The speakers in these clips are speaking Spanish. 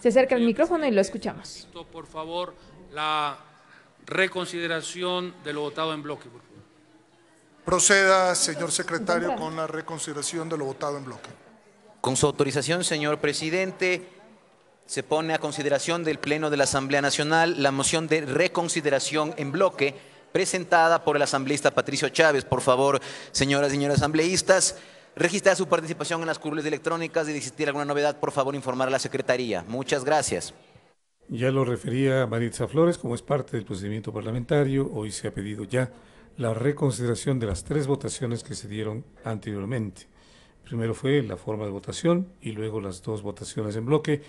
Se acerca el micrófono y lo escuchamos. Por favor, la reconsideración de lo votado en bloque. Proceda, señor secretario, con la reconsideración de lo votado en bloque. Con su autorización, señor presidente, se pone a consideración del Pleno de la Asamblea Nacional la moción de reconsideración en bloque presentada por el asambleísta Patricio Chávez. Por favor, señoras y señores asambleístas, registrar su participación en las curules electrónicas y si alguna novedad, por favor informar a la Secretaría. Muchas gracias. Ya lo refería Maritza Flores, como es parte del procedimiento parlamentario, hoy se ha pedido ya la reconsideración de las tres votaciones que se dieron anteriormente. Primero fue la forma de votación y luego las dos votaciones en bloque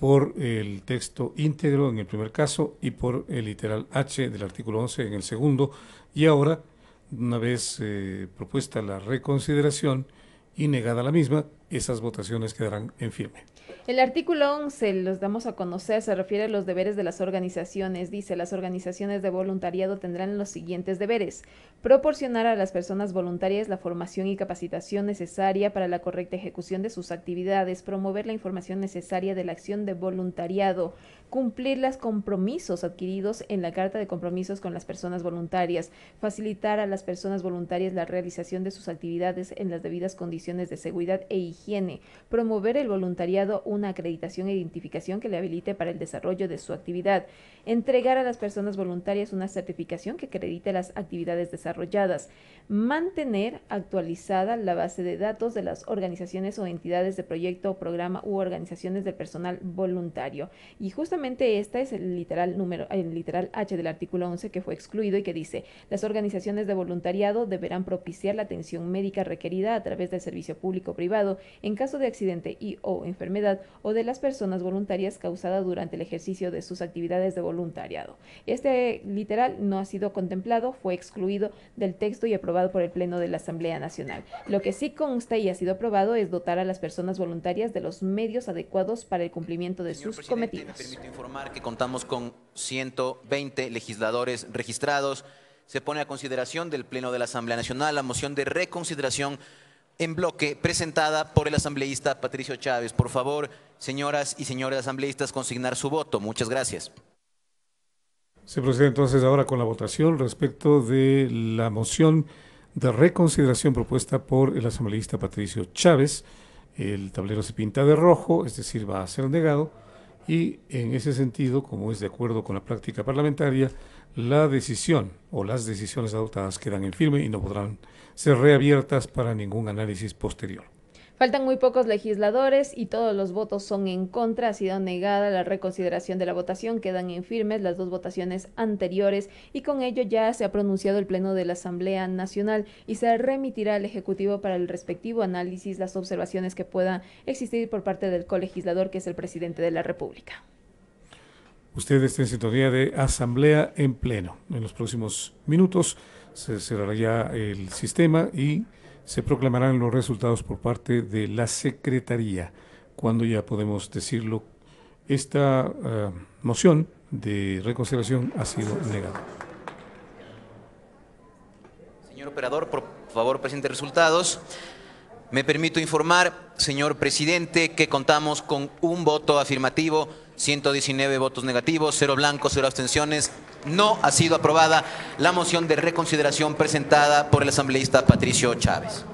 por el texto íntegro en el primer caso y por el literal H del artículo 11 en el segundo. Y ahora, una vez eh, propuesta la reconsideración, y negada la misma, esas votaciones quedarán en firme. El artículo 11, los damos a conocer, se refiere a los deberes de las organizaciones. Dice, las organizaciones de voluntariado tendrán los siguientes deberes. Proporcionar a las personas voluntarias la formación y capacitación necesaria para la correcta ejecución de sus actividades. Promover la información necesaria de la acción de voluntariado cumplir los compromisos adquiridos en la Carta de Compromisos con las Personas Voluntarias, facilitar a las personas voluntarias la realización de sus actividades en las debidas condiciones de seguridad e higiene, promover el voluntariado una acreditación e identificación que le habilite para el desarrollo de su actividad, entregar a las personas voluntarias una certificación que acredite las actividades desarrolladas, mantener actualizada la base de datos de las organizaciones o entidades de proyecto o programa u organizaciones de personal voluntario. Y justamente este esta es el literal, número, el literal H del artículo 11 que fue excluido y que dice, las organizaciones de voluntariado deberán propiciar la atención médica requerida a través del servicio público privado en caso de accidente y o enfermedad o de las personas voluntarias causada durante el ejercicio de sus actividades de voluntariado. Este literal no ha sido contemplado, fue excluido del texto y aprobado por el Pleno de la Asamblea Nacional. Lo que sí consta y ha sido aprobado es dotar a las personas voluntarias de los medios adecuados para el cumplimiento de sus cometidos informar que contamos con 120 legisladores registrados. Se pone a consideración del Pleno de la Asamblea Nacional la moción de reconsideración en bloque presentada por el asambleísta Patricio Chávez. Por favor, señoras y señores asambleístas, consignar su voto. Muchas gracias. Se procede entonces ahora con la votación respecto de la moción de reconsideración propuesta por el asambleísta Patricio Chávez. El tablero se pinta de rojo, es decir, va a ser negado y en ese sentido, como es de acuerdo con la práctica parlamentaria, la decisión o las decisiones adoptadas quedan en firme y no podrán ser reabiertas para ningún análisis posterior. Faltan muy pocos legisladores y todos los votos son en contra. Ha sido negada la reconsideración de la votación. Quedan en firmes las dos votaciones anteriores y con ello ya se ha pronunciado el Pleno de la Asamblea Nacional y se remitirá al Ejecutivo para el respectivo análisis las observaciones que puedan existir por parte del colegislador que es el presidente de la República. Usted está en sintonía de Asamblea en Pleno. En los próximos minutos se cerrará ya el sistema y... Se proclamarán los resultados por parte de la Secretaría. Cuando ya podemos decirlo, esta eh, moción de reconsideración ha sido negada. Señor operador, por favor, presente resultados. Me permito informar, señor presidente, que contamos con un voto afirmativo, 119 votos negativos, cero blancos, cero abstenciones, no ha sido aprobada la moción de reconsideración presentada por el asambleísta Patricio Chávez.